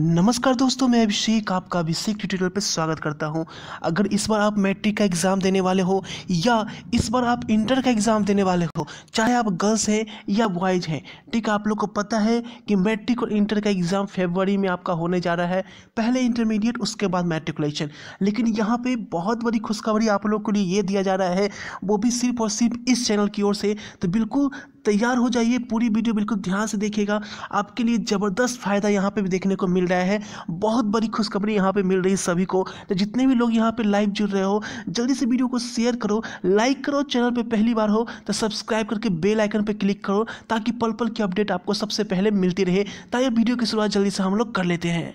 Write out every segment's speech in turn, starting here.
नमस्कार दोस्तों मैं अभिषेक आपका अभिषेक ट्यूटोरियल पर स्वागत करता हूं अगर इस बार आप मैट्रिक का एग्ज़ाम देने वाले हो या इस बार आप इंटर का एग्ज़ाम देने वाले हो चाहे आप गर्ल्स हैं या बॉयज़ हैं ठीक है आप लोग को पता है कि मैट्रिक और इंटर का एग्ज़ाम फेबरी में आपका होने जा रहा है पहले इंटरमीडिएट उसके बाद मेट्रिकुलेशन लेकिन यहाँ पर बहुत बड़ी खुशखबरी आप लोग के लिए ये दिया जा रहा है वो भी सिर्फ और सिर्फ इस चैनल की ओर से तो बिल्कुल तैयार हो जाइए पूरी वीडियो बिल्कुल ध्यान से देखिएगा आपके लिए ज़बरदस्त फ़ायदा यहाँ पर भी देखने को मिल रहा है बहुत बड़ी खुशखबरी यहाँ पर मिल रही है सभी को तो जितने भी लोग यहाँ पर लाइव जुड़ रहे हो जल्दी से वीडियो को शेयर करो लाइक करो चैनल पर पहली बार हो तो सब्सक्राइब करके बेल आइकन पर क्लिक करो ताकि पल पल की अपडेट आपको सबसे पहले मिलती रहे ताकि तो वीडियो की शुरुआत जल्दी से हम लोग कर लेते हैं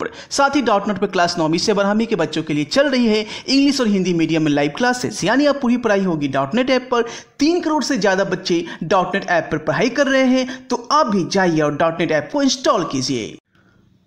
पर साथ ही डॉट नेट पर क्लास नौवीं से बारहवीं के बच्चों के लिए चल रही है इंग्लिश और हिंदी मीडियम में लाइव क्लासेस यानी आप पूरी पढ़ाई होगी डॉट नेट ऐप पर तीन करोड़ से ज़्यादा बच्चे डॉट नेट ऐप पर पढ़ाई कर रहे हैं तो आप भी जाइए और डॉट नेट ऐप को इंस्टॉल कीजिए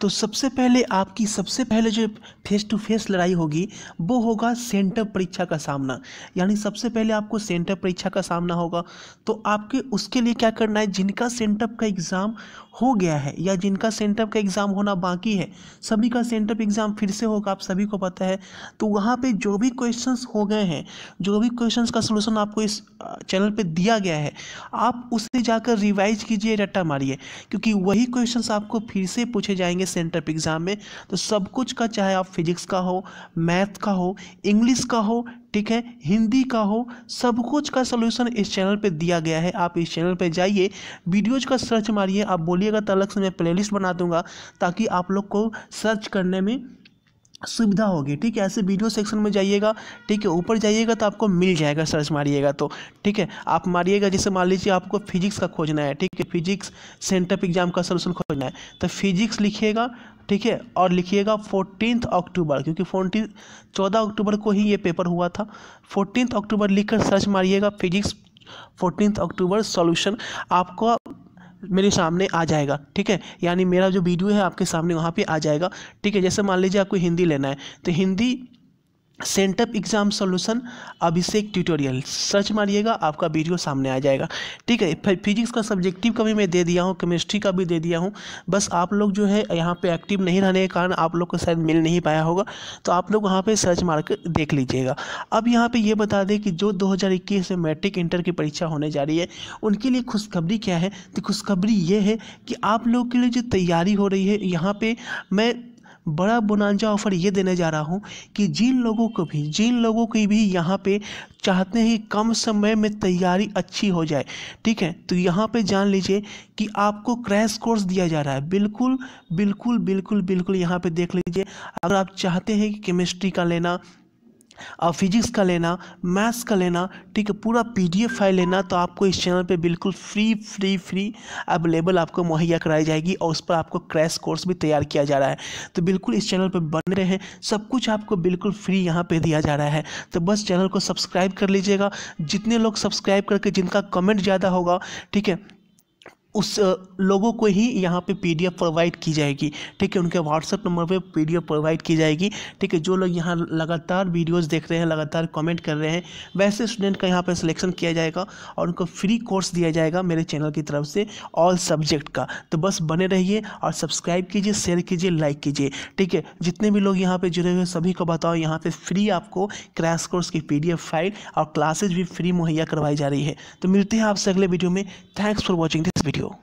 तो सबसे पहले आपकी सबसे पहले जो फेस टू फेस लड़ाई होगी वो होगा सेंटर परीक्षा का सामना यानी सबसे पहले आपको सेंटर परीक्षा का सामना होगा तो आपके उसके लिए क्या करना है जिनका सेंटर का एग्ज़ाम हो गया है या जिनका सेंटअप का एग्ज़ाम होना बाकी है सभी का सेंटअप एग्ज़ाम फिर से होगा आप सभी को पता है तो वहाँ पे जो भी क्वेश्चंस हो गए हैं जो भी क्वेश्चंस का सोल्यूशन आपको इस चैनल पे दिया गया है आप उससे जाकर रिवाइज कीजिए रट्टा मारिए क्योंकि वही क्वेश्चन आपको फिर से पूछे जाएंगे सेंटअप एग्ज़ाम में तो सब कुछ का चाहे आप फिजिक्स का हो मैथ का हो इंग्लिश का हो ठीक है हिंदी का हो सब कुछ का सोल्यूशन इस चैनल पे दिया गया है आप इस चैनल पे जाइए वीडियोज का सर्च मारिए आप बोलिएगा तो अलग से मैं प्ले बना दूंगा ताकि आप लोग को सर्च करने में सुविधा होगी ठीक है ऐसे वीडियो सेक्शन में जाइएगा ठीक है ऊपर जाइएगा तो आपको मिल जाएगा सर्च मारिएगा तो ठीक है आप मारिएगा जैसे मान लीजिए आपको फिजिक्स का खोजना है ठीक है फिजिक्स सेंटअप एग्जाम का सलूशन खोजना है तो फिजिक्स लिखिएगा ठीक है और लिखिएगा फोर्टीनथ अक्टूबर क्योंकि फोर्टीन चौदह अक्टूबर को ही ये पेपर हुआ था फोर्टीनथ अक्टूबर लिखकर सर्च मारिएगा फिजिक्स फोर्टीनथ अक्टूबर सॉल्यूशन आपको मेरे सामने आ जाएगा ठीक है यानी मेरा जो वीडियो है आपके सामने वहाँ पे आ जाएगा ठीक है जैसे मान लीजिए आपको हिंदी लेना है तो Hindi sent up exam solution Abhishek tutorial search मारिएगा आपका वीडियो सामने आ जाएगा ठीक है फिजिक्स का सब्जेक्टिव का भी मैं दे दिया हूँ केमिस्ट्री का भी दे दिया हूँ बस आप लोग जो है यहाँ पे एक्टिव नहीं रहने के कारण आप लोग को शायद मिल नहीं पाया होगा तो आप लोग वहाँ पे सर्च मार कर देख लीजिएगा अब यहाँ पर यह बता दें कि जो दो में मैट्रिक इंटर की परीक्षा होने जा रही है उनके लिए खुशखबरी क्या है तो खुशखबरी ये है कि आप लोग के लिए जो तैयारी हो रही है यहाँ पर मैं बड़ा बुनाजा ऑफ़र ये देने जा रहा हूँ कि जिन लोगों को भी जिन लोगों की भी यहाँ पे चाहते हैं कि कम समय में तैयारी अच्छी हो जाए ठीक है तो यहाँ पे जान लीजिए कि आपको क्रैश कोर्स दिया जा रहा है बिल्कुल बिल्कुल बिल्कुल बिल्कुल यहाँ पे देख लीजिए अगर आप चाहते हैं कि केमिस्ट्री का लेना और फिजिक्स का लेना मैथ्स का लेना ठीक है पूरा पीडीएफ फाइल लेना तो आपको इस चैनल पे बिल्कुल फ्री फ्री फ्री अवेलेबल आपको मुहैया कराई जाएगी और उस पर आपको क्रैश कोर्स भी तैयार किया जा रहा है तो बिल्कुल इस चैनल पर रहे हैं सब कुछ आपको बिल्कुल फ्री यहाँ पर दिया जा रहा है तो बस चैनल को सब्सक्राइब कर लीजिएगा जितने लोग सब्सक्राइब करके जिनका कमेंट ज़्यादा होगा ठीक है उस लोगों को ही यहाँ पे पीडीएफ प्रोवाइड की जाएगी ठीक है उनके व्हाट्सअप नंबर पे पीडीएफ प्रोवाइड की जाएगी ठीक है जो लोग यहाँ लगातार वीडियोस देख रहे हैं लगातार कमेंट कर रहे हैं वैसे स्टूडेंट का यहाँ पे सिलेक्शन किया जाएगा और उनको फ्री कोर्स दिया जाएगा मेरे चैनल की तरफ से ऑल सब्जेक्ट का तो बस बने रहिए और सब्सक्राइब कीजिए शेयर कीजिए लाइक कीजिए ठीक है जितने भी लोग यहाँ पर जुड़े हुए सभी को बताओ यहाँ पर फ्री आपको क्रैश कोर्स की पी फाइल और क्लासेज भी फ्री मुहैया करवाई जा रही है तो मिलते हैं आपसे अगले वीडियो में thanks for watching next video.